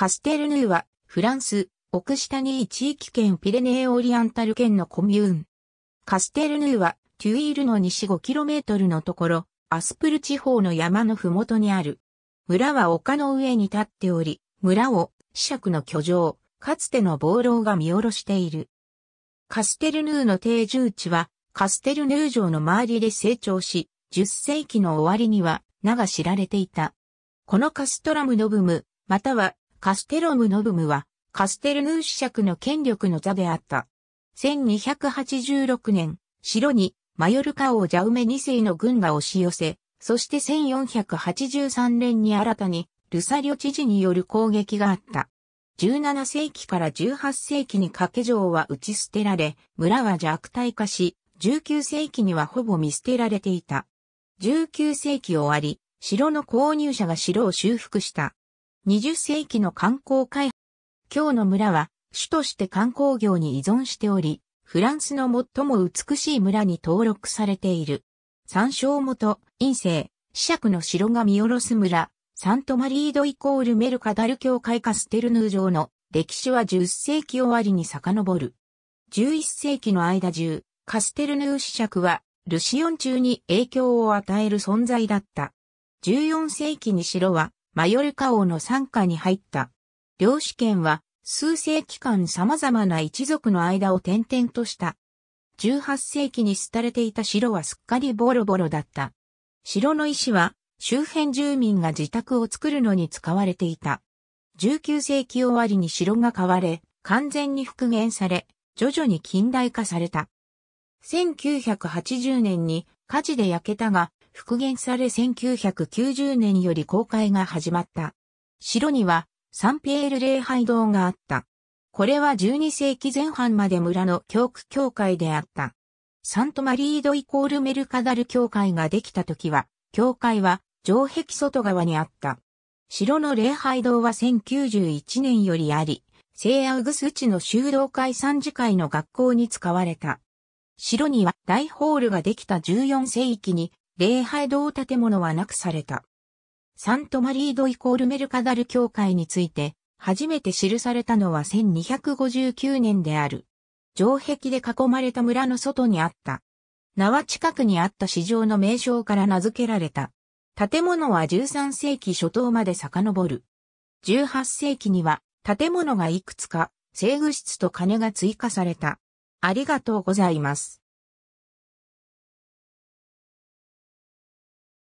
カステルヌーは、フランス、オクシタニー地域圏ピレネーオリアンタル圏のコミューン。カステルヌーは、テュイールの西 5km のところ、アスプル地方の山のふもとにある。村は丘の上に立っており、村を、尺の居城、かつての暴楼が見下ろしている。カステルヌーの定住地は、カステルヌー城の周りで成長し、10世紀の終わりには、名が知られていた。このカストラムノブム、またはカステロムノブムは、カステルヌーシクの権力の座であった。1286年、城に、マヨルカ王ジャウメ2世の軍が押し寄せ、そして1483年に新たに、ルサリオ知事による攻撃があった。17世紀から18世紀に掛け城は打ち捨てられ、村は弱体化し、19世紀にはほぼ見捨てられていた。19世紀終わり、城の購入者が城を修復した。20世紀の観光開発。今日の村は、主として観光業に依存しており、フランスの最も美しい村に登録されている。参照元、陰性、四尺の城が見下ろす村、サントマリードイコールメルカダル教会カステルヌー城の歴史は10世紀終わりに遡る。11世紀の間中、カステルヌー子爵は、ルシオン中に影響を与える存在だった。14世紀に城は、マヨルカ王の傘下に入った。領主権は数世紀間様々な一族の間を転々とした。18世紀に廃れていた城はすっかりボロボロだった。城の石は周辺住民が自宅を作るのに使われていた。19世紀終わりに城が買われ、完全に復元され、徐々に近代化された。1980年に火事で焼けたが、復元され1990年より公開が始まった。城にはサンピエール礼拝堂があった。これは12世紀前半まで村の教区教会であった。サントマリードイコールメルカダル教会ができた時は、教会は城壁外側にあった。城の礼拝堂は1091年よりあり、聖アウグス地の修道会参事会の学校に使われた。城には大ホールができた14世紀に礼拝堂建物はなくされた。サントマリードイコールメルカダル教会について初めて記されたのは1259年である。城壁で囲まれた村の外にあった。縄近くにあった市場の名称から名付けられた。建物は13世紀初頭まで遡る。18世紀には建物がいくつか、制御室と金が追加された。ありがとうございます。